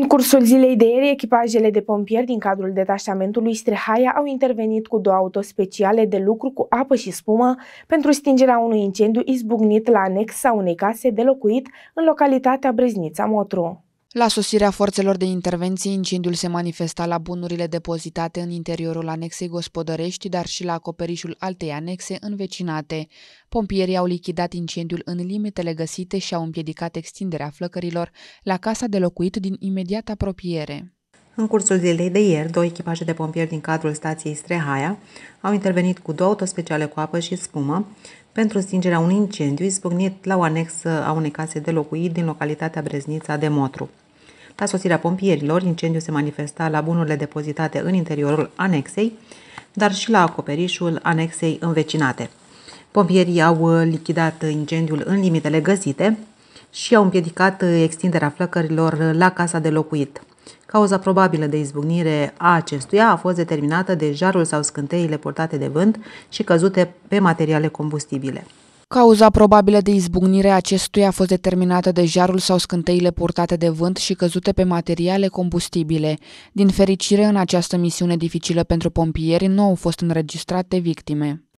În cursul zilei de ieri, echipajele de pompieri din cadrul detașamentului Strehaia au intervenit cu două autospeciale de lucru cu apă și spumă pentru stingerea unui incendiu izbucnit la anexa unei case de locuit în localitatea Breznița Motru. La sosirea forțelor de intervenție, incendiul se manifesta la bunurile depozitate în interiorul anexei gospodărești, dar și la acoperișul altei anexe învecinate. Pompierii au lichidat incendiul în limitele găsite și au împiedicat extinderea flăcărilor la casa de locuit din imediată apropiere. În cursul zilei de ieri, două echipaje de pompieri din cadrul stației Strehaia au intervenit cu două autospeciale cu apă și spumă pentru stingerea unui incendiu izbucnit la o anexă a unei case de locuit din localitatea Breznița de Motru. La sosirea pompierilor, incendiul se manifesta la bunurile depozitate în interiorul anexei, dar și la acoperișul anexei învecinate. Pompierii au uh, lichidat incendiul în limitele găsite și au împiedicat uh, extinderea flăcărilor uh, la casa de locuit. Cauza probabilă de izbucnire a acestuia a fost determinată de jarul sau scânteile portate de vânt și căzute pe materiale combustibile. Cauza probabilă de izbucnire a acestuia a fost determinată de jarul sau scânteile purtate de vânt și căzute pe materiale combustibile. Din fericire, în această misiune dificilă pentru pompieri nu au fost înregistrate victime.